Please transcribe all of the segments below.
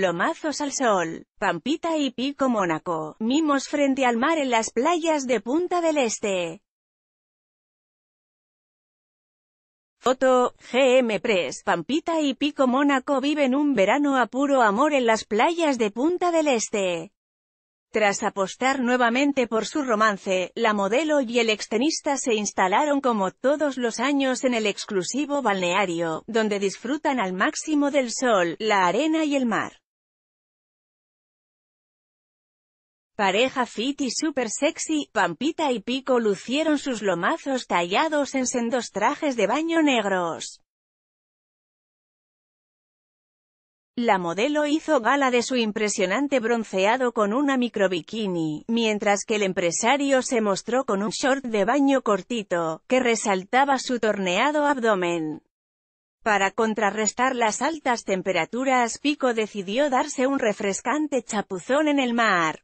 Lomazos al sol, Pampita y Pico Mónaco, mimos frente al mar en las playas de Punta del Este. Foto, GM Press, Pampita y Pico Mónaco viven un verano a puro amor en las playas de Punta del Este. Tras apostar nuevamente por su romance, la modelo y el extenista se instalaron como todos los años en el exclusivo balneario, donde disfrutan al máximo del sol, la arena y el mar. Pareja fit y super sexy, Pampita y Pico lucieron sus lomazos tallados en sendos trajes de baño negros. La modelo hizo gala de su impresionante bronceado con una micro bikini, mientras que el empresario se mostró con un short de baño cortito, que resaltaba su torneado abdomen. Para contrarrestar las altas temperaturas, Pico decidió darse un refrescante chapuzón en el mar.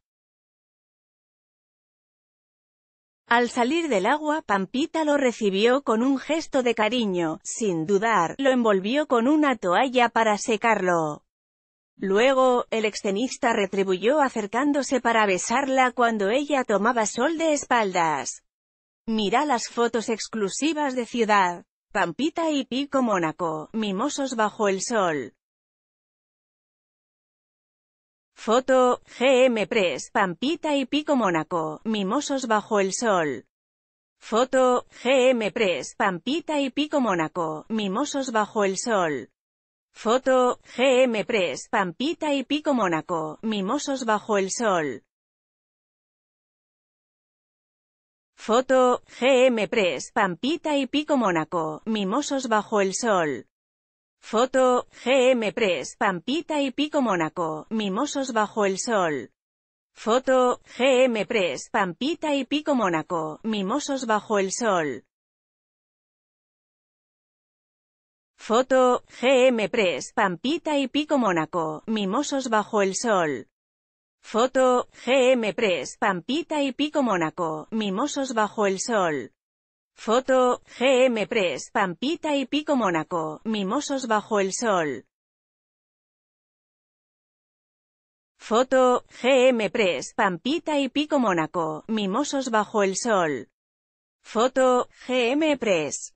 Al salir del agua, Pampita lo recibió con un gesto de cariño, sin dudar, lo envolvió con una toalla para secarlo. Luego, el extenista retribuyó acercándose para besarla cuando ella tomaba sol de espaldas. Mira las fotos exclusivas de Ciudad. Pampita y Pico Mónaco, mimosos bajo el sol. Foto, GM Press, Pampita y Pico Mónaco, Mimosos bajo el sol. Foto, GM Press, Pampita y Pico Mónaco, Mimosos bajo el sol. Foto, GM Press, Pampita y Pico Mónaco, Mimosos bajo el sol. Foto, GM Press, Pampita y Pico Mónaco, Mimosos bajo el sol. Foto, GM Press, Pampita y Pico Mónaco, Mimosos bajo el sol. Foto, GM Press, Pampita y Pico Mónaco, Mimosos bajo el sol. Foto, GM Press, Pampita y Pico Mónaco, Mimosos bajo el sol. Foto, GM Press, Pampita y Pico Mónaco, Mimosos bajo el sol. Foto, GM Press, Pampita y Pico Mónaco, Mimosos bajo el sol. Foto, GM Press, Pampita y Pico Mónaco, Mimosos bajo el sol. Foto, GM Press.